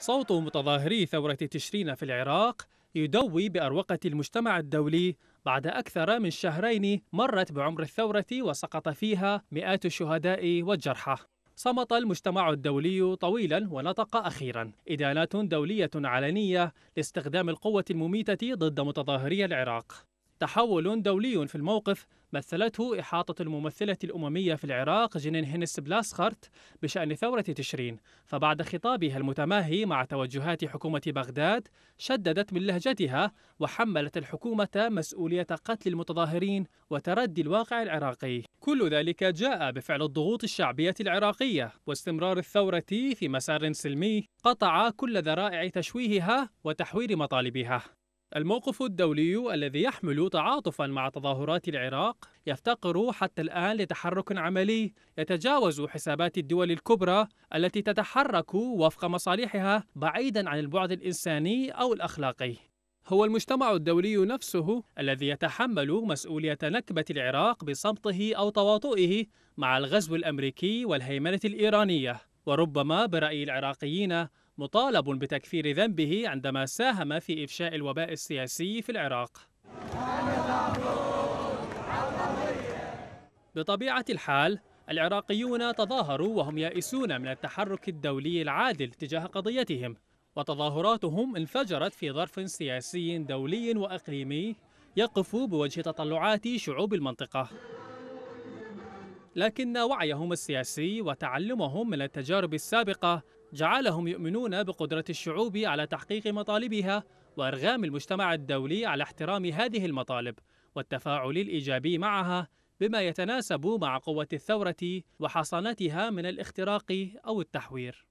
صوت متظاهري ثورة تشرين في العراق يدوي بأروقة المجتمع الدولي بعد أكثر من شهرين مرت بعمر الثورة وسقط فيها مئات الشهداء والجرحى صمت المجتمع الدولي طويلا ونطق أخيرا إدانات دولية علنية لاستخدام القوة المميتة ضد متظاهري العراق تحول دولي في الموقف مثلته إحاطة الممثلة الأممية في العراق جنين هنس بلاسخرت بشأن ثورة تشرين فبعد خطابها المتماهي مع توجهات حكومة بغداد شددت من لهجتها وحملت الحكومة مسؤولية قتل المتظاهرين وتردي الواقع العراقي كل ذلك جاء بفعل الضغوط الشعبية العراقية واستمرار الثورة في مسار سلمي قطع كل ذرائع تشويهها وتحوير مطالبها الموقف الدولي الذي يحمل تعاطفا مع تظاهرات العراق يفتقر حتى الآن لتحرك عملي يتجاوز حسابات الدول الكبرى التي تتحرك وفق مصالحها بعيدا عن البعد الإنساني أو الأخلاقي هو المجتمع الدولي نفسه الذي يتحمل مسؤولية نكبة العراق بصمته أو تواطؤه مع الغزو الأمريكي والهيمنة الإيرانية وربما برأي العراقيين مطالب بتكفير ذنبه عندما ساهم في إفشاء الوباء السياسي في العراق بطبيعة الحال العراقيون تظاهروا وهم يائسون من التحرك الدولي العادل تجاه قضيتهم وتظاهراتهم انفجرت في ظرف سياسي دولي وإقليمي يقف بوجه تطلعات شعوب المنطقة لكن وعيهم السياسي وتعلمهم من التجارب السابقة جعلهم يؤمنون بقدرة الشعوب على تحقيق مطالبها وإرغام المجتمع الدولي على احترام هذه المطالب والتفاعل الإيجابي معها بما يتناسب مع قوة الثورة وحصانتها من الاختراق أو التحوير